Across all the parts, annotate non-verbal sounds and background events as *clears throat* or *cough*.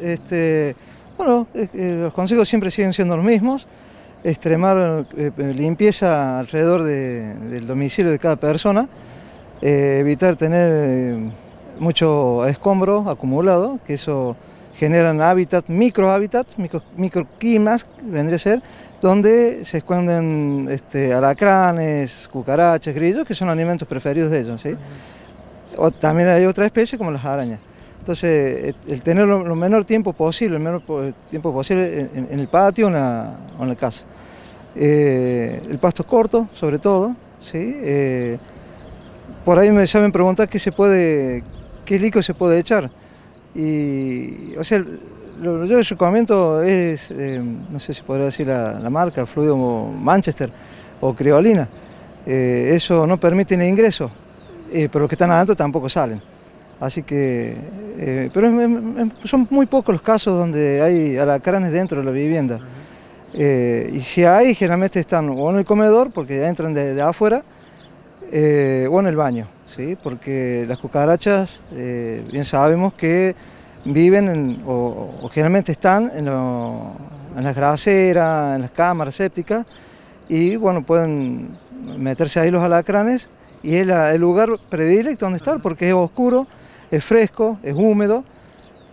Este, bueno, eh, los consejos siempre siguen siendo los mismos, extremar este, eh, eh, limpieza alrededor del domicilio de cada persona, evitar tener mucho escombro acumulado, que eso generan hábitat, microhábitats, micro, microclimas, vendría ser, donde se esconden este, alacranes, cucarachas, grillos, que son alimentos preferidos de ellos. ¿sí? o, también hay otras especies como las arañas. Entonces, eh, el tener lo, menor tiempo posible, el menor tiempo posible en, el patio o en, la, casa. Eh, el pasto es corto, sobre todo, ¿sí? Eh, por ahí me saben preguntar qué se puede, qué líquido se puede echar. Y, o sea, lo que yo recomiendo es, em, no sé si podría decir la, marca, Fluido Manchester o Criolina. eso no permite ni ingreso, pero los que están adentro tampoco salen. Así que, eh, pero son muy pocos los casos donde hay alacranes dentro de la vivienda. Eh, y si hay, generalmente están o en el comedor, porque ya entran de, afuera, eh, o en el baño, ¿sí? porque las cucarachas, bien sabemos que viven o, generalmente están en, las graseras, en las cámaras sépticas, y bueno, pueden meterse ahí los alacranes, y es el lugar predilecto donde estar, porque es oscuro, es fresco, es húmedo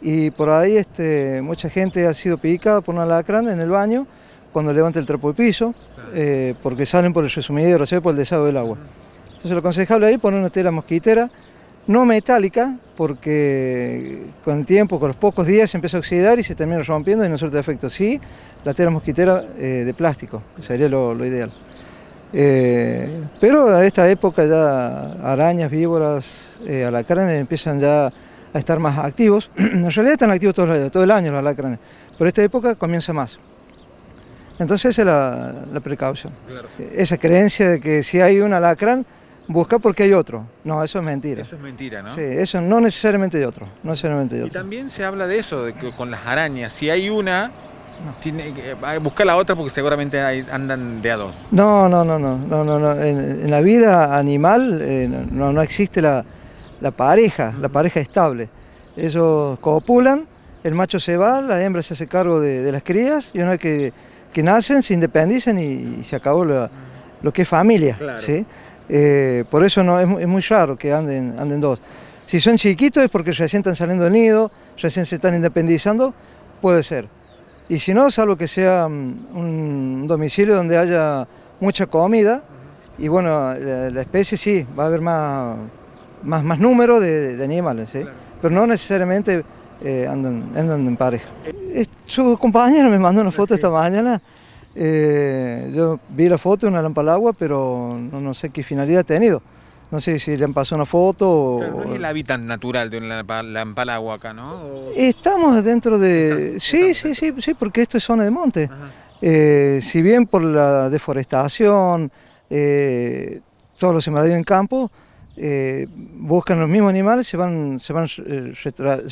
y por ahí este, mucha gente ha sido picada por una alacrán en el baño cuando levanta el trapo de piso, eh, porque salen por el resumidero, se por el desagüe del agua. Entonces lo aconsejable ahí poner una tela mosquitera, no metálica, porque con el tiempo, con los pocos días se empieza a oxidar y se termina rompiendo y no suelta efecto. Sí, la tela mosquitera eh, de plástico, sería lo ideal. Eh, pero a esta época ya arañas, víboras, eh, alacranes empiezan ya a estar más activos. *clears throat* en realidad están activos todo el, todo el año los alacranes, pero esta época comienza más. Entonces esa es la, precaución. Esa creencia de que si hay un alacrán, busca porque hay otro. No, eso es mentira. Eso es mentira, ¿no? Sí, eso no necesariamente otro. No necesariamente hay otro. Y también se habla de eso, de que con las arañas, si hay una, tiene buscar la otra porque seguramente andan de a dos. No, no, no, no, no, no, En, la vida animal eh, no, existe la, pareja, la pareja estable. Ellos copulan, el macho se va, la hembra se hace cargo de, las crías y una vez que, nacen se independizan y, se acabó lo que es familia. Eh, por eso es, muy raro que anden, anden dos. Si son chiquitos es porque recién están saliendo del nido, recién se están independizando, puede ser y si no, salvo que sea mm, un domicilio donde haya mucha comida, y bueno, la, especie sí, va a haber más, más, más número de, animales, ¿sí? pero no necesariamente eh, andan, en pareja. su compañero me mandó una foto esta mañana, eh, yo vi la foto, una lámpara agua, pero no, no sé qué finalidad ha tenido. No sé si le han pasado una foto. es el hábitat natural de la, la acá, ¿no? Estamos dentro de. sí, sí, sí, sí, porque esto es zona de monte. Eh, si bien por la deforestación, eh, todos los sembradíos en campo, eh, buscan los mismos animales, se van, se van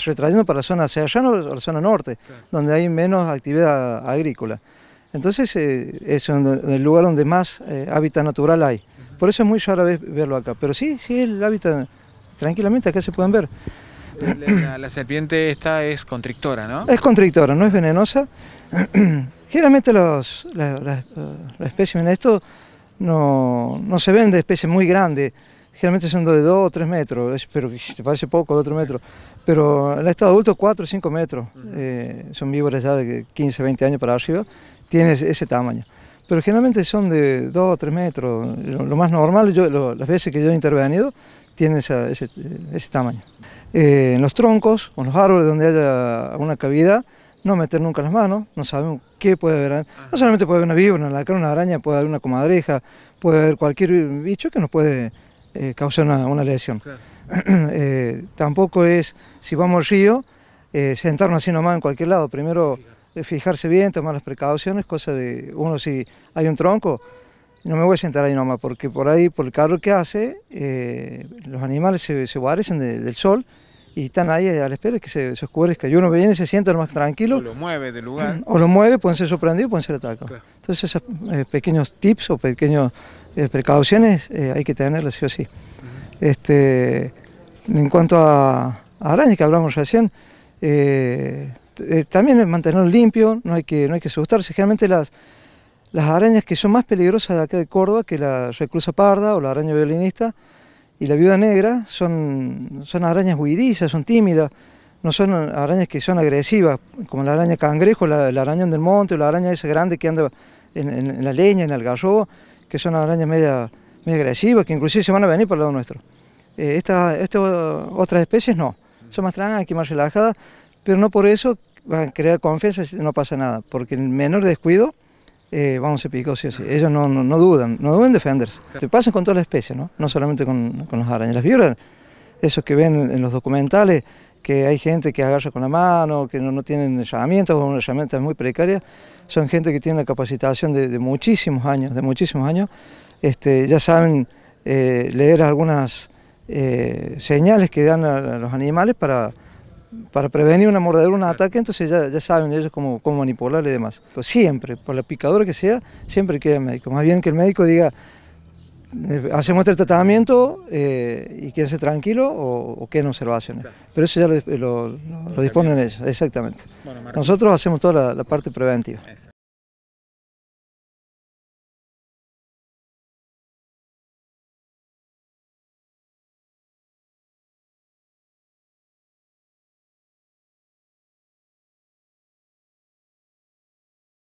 retrayendo para la zona allá o la zona norte, donde hay menos actividad agrícola. Entonces es el lugar donde más hábitat natural hay. Por eso es muy raro verlo acá. Pero sí, sí, el hábitat, tranquilamente acá se pueden ver. La, serpiente esta es constrictora, ¿no? Es constrictora, no es venenosa. *clears throat* Generalmente los, la, especie en esto no, no se de especies muy grandes, Generalmente son de 2 o 3 metros, pero te parece poco, de o 3 metros. Pero en estado adulto 4 o 5 metros. Eh, son víboras ya de 15, 20 años para arriba. Tiene ese tamaño pero generalmente son de 2 o 3 metros. Lo, más normal, las veces que yo he intervenido, tienen ese, tamaño. Eh, en los troncos, o en los árboles donde haya alguna cavidad, no meter nunca las manos, no sabemos qué puede haber. Ah. No solamente puede haber una víbora, una una araña, puede haber una comadreja, puede haber cualquier bicho que nos puede eh, causar una, lesión. *clears throat* Eh, tampoco es, si vamos al río, sentarnos así nomás en cualquier lado. Primero fijarse bien, tomar las precauciones, cosa de uno si hay un tronco, no me voy a sentar ahí nomás, porque por ahí, por el carro que hace, eh, los animales se, se guarecen del sol y están ahí a la espera que se, se oscurezca. Y uno viene y se sienta más tranquilo. O lo mueve del lugar. O lo mueve, pueden ser sorprendidos, pueden ser atacados. Entonces esos eh, pequeños tips o pequeñas eh, precauciones hay que tenerlas sí o sí. este, en cuanto a, a que hablamos recién, eh, también también mantenerlo limpio, no hay que, no hay que asustarse. Generalmente las, las arañas que son más peligrosas de acá de Córdoba, que la reclusa parda o la araña violinista y la viuda negra, son, son arañas huidizas, son tímidas, no son arañas que son agresivas, como la araña cangrejo, la, araña del monte o la araña esa grande que anda en, la leña, en el garrobo, que son arañas media, agresivas, que inclusive se van a venir por el lado nuestro. Eh, Estas otras especies no, son más tranquilas, más relajadas, pero no por eso van a crear confianza y no pasa nada, porque el menor descuido eh, vamos a ser sí Ellos no, no, dudan, no duden defenderse. te pasan con toda la especie, ¿no? solamente con, con los arañas. Las violan, esos que ven en los documentales, que hay gente que agarra con la mano, que no, tienen herramientas o una herramientas muy precaria, son gente que tiene una capacitación de, muchísimos años, de muchísimos años. Este, ya saben eh, leer algunas eh, señales que dan a los animales para para prevenir una mordedura, un ataque, entonces ya, saben ellos cómo, manipular y demás. Pues siempre, por la picadura que sea, siempre queda el médico. Más bien que el médico diga, eh, hacemos el este tratamiento eh, y quédese tranquilo o, o se observaciones. Pero eso ya lo, disponen ellos, exactamente. Nosotros hacemos toda la parte preventiva.